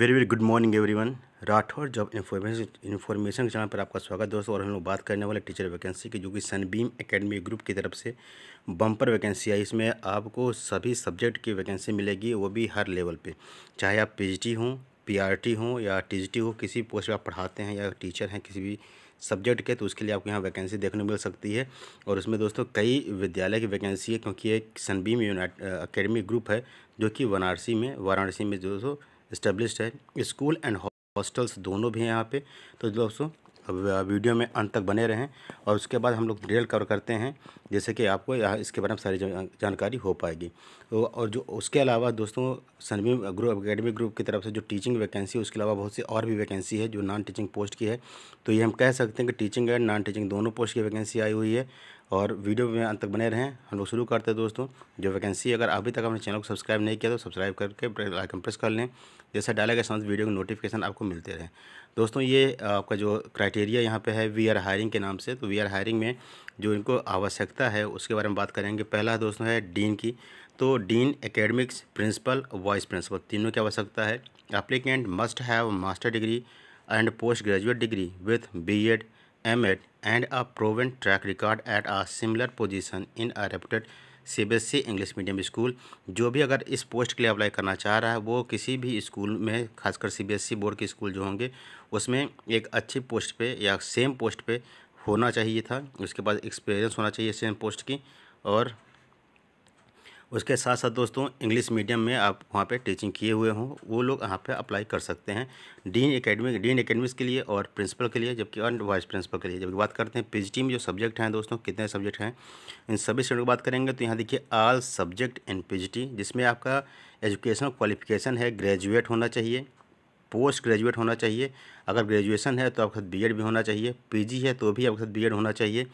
very very good morning everyone Rathore job information information के channel पर आपका स्वागत दोस्तों और हम लोग बात करने वाले टीचर वैकेंसी की जो कि सनबीम एकेडमी ग्रुप की तरफ से बम्पर वैकेंसी है इसमें आपको सभी सब्जेक्ट की वैकेंसी मिलेगी वो भी हर लेवल पे चाहे आप पीजीटी हों टी हों या टी हो किसी पोस्ट पर आप पढ़ाते हैं या टीचर हैं किसी भी सब्जेक्ट के तो उसके लिए आपको यहाँ वैकेंसी देखने मिल सकती है और उसमें दोस्तों कई विद्यालय की वैकेंसी है क्योंकि एक सनबीम यूनाइट अकेडमी ग्रुप है जो कि वाराणसी में वाराणसी में दोस्तों इस्टेब्लिश है स्कूल एंड हॉस्टल्स दोनों भी हैं यहाँ पे तो दोस्तों वीडियो में अंत तक बने रहें और उसके बाद हम लोग डिटेल कवर करते हैं जैसे कि आपको यहाँ इसके बारे में सारी जानकारी हो पाएगी तो और जो उसके अलावा दोस्तों सनमी ग्रुप अकेडमिक ग्रुप की तरफ से जो टीचिंग वैकेंसी है उसके अलावा बहुत सी और भी वैकेंसी है जो नॉन टीचिंग पोस्ट की है तो ये हम कह सकते हैं कि टीचिंग एंड नॉन टीचिंग दोनों पोस्ट की वैकेंसी आई हुई है और वीडियो में अंत तक बने रहें हम लोग शुरू करते हैं दोस्तों जो वैकेंसी अगर अभी तक अपने चैनल को सब्सक्राइब नहीं किया तो सब्सक्राइब करके आइकन प्रेस कर लें जैसे डाले गए समझ वीडियो के नोटिफिकेशन आपको मिलते रहे दोस्तों ये आपका जो क्राइटेरिया यहाँ पे है वी आर हायरिंग के नाम से तो वी आर हायरिंग में जो इनको आवश्यकता है उसके बारे में बात करेंगे पहला दोस्तों है डीन की तो dean academics principal vice principal तीनों की आवश्यकता है applicant must have master degree and post graduate degree with B Ed amid and a proven track record at a similar position C B S C English medium school जो भी अगर इस post के लिए अप्लाई करना चाह रहा है वो किसी भी स्कूल में खासकर सी बोर्ड के स्कूल जो होंगे उसमें एक अच्छी पोस्ट पे या सेम पोस्ट पे होना चाहिए था उसके बाद एक्सपीरियंस होना चाहिए सेम पोस्ट की और उसके साथ साथ दोस्तों इंग्लिश मीडियम में आप वहाँ पे टीचिंग किए हुए हों वो लोग यहाँ पे अप्लाई कर सकते हैं डीन एकेडमिक डीन एकेडमिक्स के लिए और प्रिंसिपल के लिए जबकि और वाइस प्रिंसिपल के लिए जबकि बात करते हैं पी में जो सब्जेक्ट हैं दोस्तों कितने सब्जेक्ट हैं इन सभी स्टूडेंट की बात करेंगे तो यहाँ देखिए आल सब्जेक्ट इन पी जिसमें आपका एजुकेशनल क्वालिफिकेशन है ग्रेजुएट होना चाहिए पोस्ट ग्रेजुएट होना चाहिए अगर ग्रेजुएशन है तो आपके साथ बी भी होना चाहिए पीजी है तो भी आपके साथ बी होना चाहिए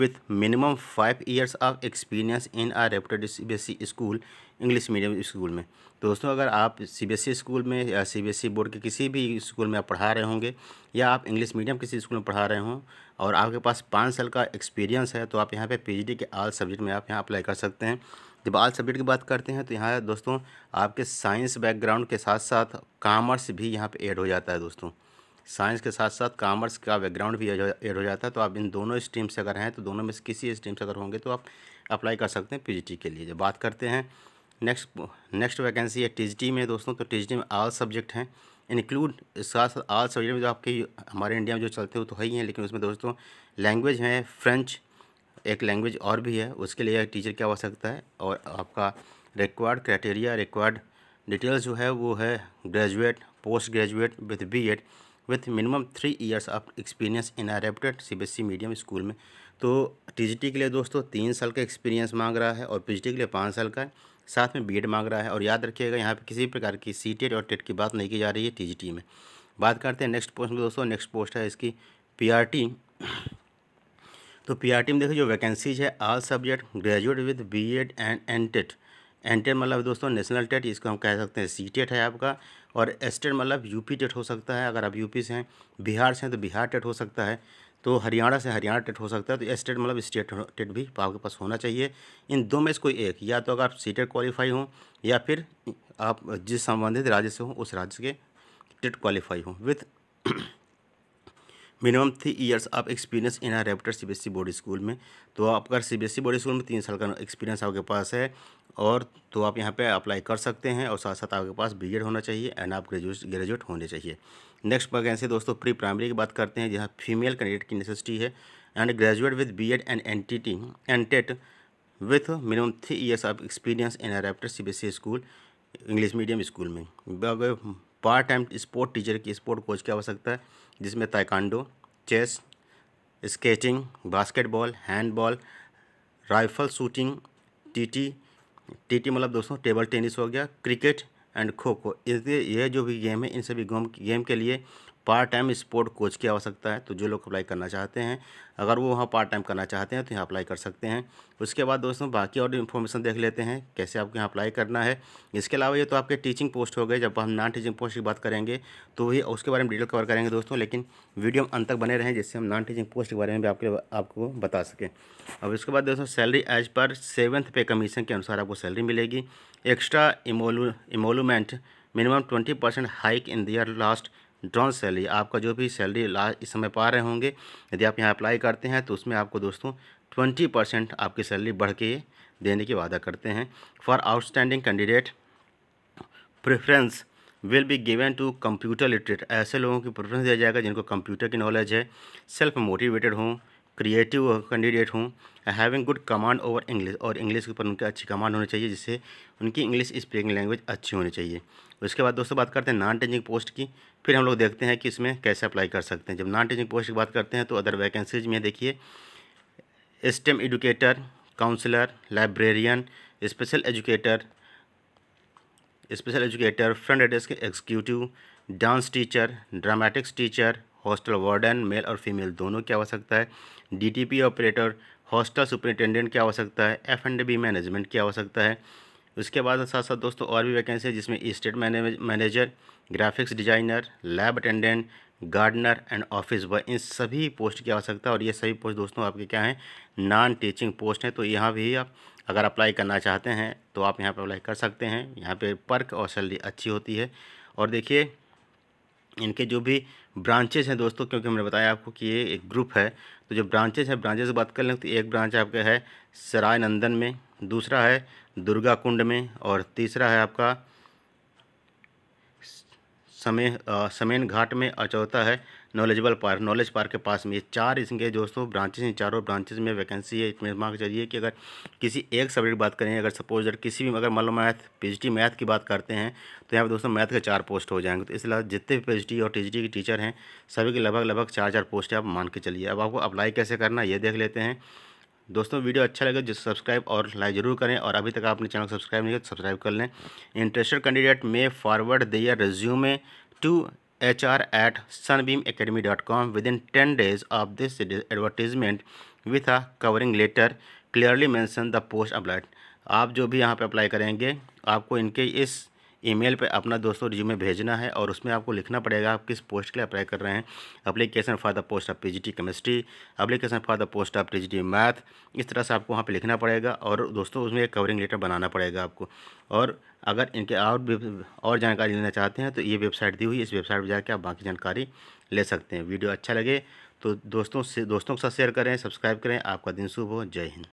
with minimum five years of experience in a reputed CBSE school English medium school में तो दोस्तों अगर आप C B S E school में या C B S E board के किसी भी स्कूल में आप पढ़ा रहे होंगे या आप इंग्लिश मीडियम किसी स्कूल में पढ़ा रहे हों और आपके पास पाँच साल का एक्सपीरियंस है तो आप यहाँ पे डी के आल सब्जेक्ट में आप यहाँ अप्लाई कर सकते हैं जब आल सब्जेक्ट की बात करते हैं तो यहाँ दोस्तों आपके साइंस बैकग्राउंड के साथ साथ कामर्स भी यहाँ पर एड हो जाता है दोस्तों साइंस के साथ साथ कॉमर्स का बैकग्राउंड भी एड हो जाता है तो आप इन दोनों स्ट्रीम से अगर हैं तो दोनों में से किसी स्ट्रीम से अगर होंगे तो आप अप्लाई कर सकते हैं पीजीटी के लिए जब बात करते हैं नेक्स्ट नेक्स्ट वैकेंसी है टीजीटी में दोस्तों तो टीजीटी में आल सब्जेक्ट हैं इंक्लूड साथ साथ आल सब्जेक्ट में जो आपके हमारे इंडिया में जो चलते हो तो है ही हैं लेकिन उसमें दोस्तों लैंग्वेज हैं फ्रेंच एक लैंग्वेज और भी है उसके लिए टीचर क्या हो सकता है और आपका रिक्वायर्ड क्राइटेरिया रिक्वायर्ड डिटेल्स जो है वो है graduate post graduate with B Ed with minimum three years of experience in reputed C e medium school में तो टी के लिए दोस्तों तीन साल का एक्सपीरियंस मांग रहा है और पी के लिए पाँच साल का साथ में बी मांग रहा है और याद रखिएगा यहाँ पर किसी प्रकार की सी e और टेट e की बात नहीं की जा रही है टी में बात करते हैं नेक्स्ट पोस्ट में दोस्तों नेक्स्ट पोस्ट है इसकी पी तो पी में देखिए जो वैकेंसीज है all subject graduate with B Ed and N TET N TET मतलब दोस्तों नेशनल टेट इसको हम कह सकते हैं सी टेट है आपका और स्टेट मतलब यूपी टेट हो सकता है अगर आप यूपी से हैं बिहार से हैं तो बिहार टेट हो सकता है तो हरियाणा से हरियाणा टेट हो सकता है तो स्टेट मतलब स्टेट टेट भी आपके पास होना चाहिए इन दो में से कोई एक या तो अगर आप सी टेट क्वालिफाई हों या फिर आप जिस संबंधित राज्य से हों उस राज्य के टेट क्वालिफाई हों विथ मिनिमम थ्री ईयर्स आप experience in a reputed e C B board school में तो आप अगर C B S board school में तीन साल का एक्सपीरियंस आपके पास है और तो आप यहाँ पे अप्लाई कर सकते हैं और साथ साथ आपके पास बी एड होना चाहिए एंड आप ग्रेजुएट ग्रेजुएट होने चाहिए नेक्स्ट वैकेंसी दोस्तों प्री प्राइमरी की बात करते हैं जहाँ फीमेल कैंडिडेट की नेसेसिटी है and graduate with B Ed and N T T N TET with minimum three years of experience in reputed C B S C school English medium school में part time sport teacher की sport coach की आवश्यकता है जिसमें taekwondo chess skating basketball handball rifle shooting TT TT मतलब दोस्तों table tennis हो गया क्रिकेट एंड खो खो इसलिए यह जो भी गेम है इन सभी गेम गेम के लिए पार्ट टाइम स्पोर्ट कोच की आवश्यकता है तो जो लोग अप्लाई करना चाहते हैं अगर वो वहाँ पार्ट टाइम करना चाहते हैं तो यहाँ अप्लाई कर सकते हैं उसके बाद दोस्तों बाकी और इन्फॉर्मेशन देख लेते हैं कैसे आपको यहाँ अप्लाई करना है इसके अलावा ये तो आपके टीचिंग पोस्ट हो गए जब हम नॉन टीचिंग पोस्ट की बात करेंगे तो वही उसके बारे में डिटेल कवर करेंगे दोस्तों लेकिन वीडियो अंत तक बने रहें जिससे हम नॉन टीचिंग पोस्ट के बारे में भी आपके आपको बता सकें अब इसके बाद दोस्तों salary as per seventh pay commission के अनुसार आपको सैलरी मिलेगी extra emolu emolument minimum twenty percent hike in their last drawn salary आपका जो भी सैलरी ला इस समय पा रहे होंगे यदि आप यहाँ अप्लाई करते हैं तो उसमें आपको दोस्तों ट्वेंटी परसेंट आपकी सैलरी बढ़ के देने की वादा करते हैं for outstanding candidate preference will be given to computer literate ऐसे लोगों की प्रेफरेंस दिया जाएगा जिनको कंप्यूटर की नॉलेज है सेल्फ मोटिवेटेड हों क्रिएटिव कैंडिडेट हूँ I having good command over English और इंग्लिश के ऊपर उनकी अच्छी कमांड होनी चाहिए जिससे उनकी इंग्लिश स्पीकिंग लैंग्वेज अच्छी होनी चाहिए उसके बाद दोस्तों बात करते हैं नॉन टीचिंग पोस्ट की फिर हम लोग देखते हैं कि इसमें कैसे अप्लाई कर सकते हैं जब नॉन टीचिंग पोस्ट की बात करते हैं तो अदर वैकेंसीज में देखिए STEM educator counsellor librarian special educator special educator front desk executive dance teacher dramatics teacher hostel warden male और फीमेल दोनों की आवश्यकता है डीटीपी ऑपरेटर हॉस्टल सुपरिटेंडेंट की आवश्यकता है एफ एंड बी मैनेजमेंट की आवश्यकता है उसके बाद साथ साथ दोस्तों और भी वैकेंसी है जिसमें state manager graphics designer lab attendant gardener and office boy इन सभी पोस्ट की आवश्यकता है और ये सभी पोस्ट दोस्तों आपके क्या हैं नॉन टीचिंग पोस्ट हैं तो यहाँ भी आप अगर अप्लाई करना चाहते हैं तो आप यहाँ पर अप्लाई कर सकते हैं यहाँ पर पर्क और सैलरी अच्छी होती है और देखिए इनके जो भी ब्रांचेज हैं दोस्तों क्योंकि हमने बताया आपको कि ये एक ग्रुप है तो जो ब्रांचेज है ब्रांचेज की बात कर लें तो एक ब्रांच आपका है सराय नंदन में दूसरा है दुर्गा कुंड में और तीसरा है आपका समय समेन घाट में अचौथा है नॉलेजबल पार्क नॉलेज पार्क के पास में ये चार इसके दोस्तों ब्रांचेज हैं चारों ब्रांचेज में वैकेंसी है इसमें मांग चाहिए कि अगर किसी एक सब्जेक्ट बात करें अगर सपोज अगर किसी भी अगर मान लो मैथ पी मैथ की बात करते हैं तो यहाँ पर दोस्तों मैथ के चार पोस्ट हो जाएंगे तो इसलिए जितने भी पी और टी के टीचर हैं सभी के लगभग लगभग चार चार पोस्ट आप मान के चलिए अब आपको अप्लाई कैसे करना ये देख लेते हैं दोस्तों वीडियो अच्छा लगे जो तो सब्सक्राइब और लाइक जरूर करें और अभी तक आपने चैनल सब्सक्राइब नहीं किया तो सब्सक्राइब कर लें interested candidate may forward their resume to H R at Sunbeam Academy dot com within ten days of this advertisement with a covering letter clearly mention the post applied आप जो भी यहाँ पर apply करेंगे आपको इनके इस email पे अपना दोस्तों रिज्यूमे भेजना है और उसमें आपको लिखना पड़ेगा आप किस पोस्ट के लिए अप्लाई कर रहे हैं application for the post of PGT chemistry application for the post of PGT math इस तरह से आपको वहाँ पर लिखना पड़ेगा और दोस्तों उसमें एक कवरिंग लेटर बनाना पड़ेगा आपको और अगर इनके और और जानकारी लेना चाहते हैं तो ये वेबसाइट दी हुई इस वेबसाइट पर जाकर आप बाकी जानकारी ले सकते हैं वीडियो अच्छा लगे तो दोस्तों से दोस्तों के साथ शेयर करें सब्सक्राइब करें आपका दिन शुभ हो जय हिंद